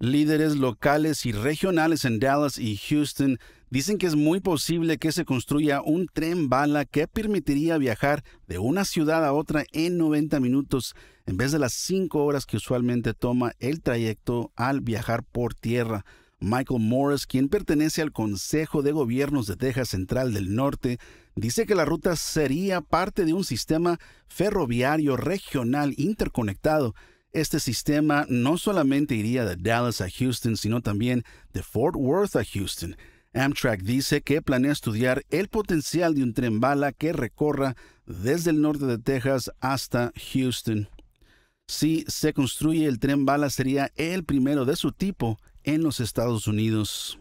Líderes locales y regionales en Dallas y Houston dicen que es muy posible que se construya un tren bala que permitiría viajar de una ciudad a otra en 90 minutos en vez de las 5 horas que usualmente toma el trayecto al viajar por tierra. Michael Morris, quien pertenece al Consejo de Gobiernos de Texas Central del Norte, dice que la ruta sería parte de un sistema ferroviario regional interconectado este sistema no solamente iría de Dallas a Houston, sino también de Fort Worth a Houston. Amtrak dice que planea estudiar el potencial de un tren bala que recorra desde el norte de Texas hasta Houston. Si se construye el tren bala sería el primero de su tipo en los Estados Unidos.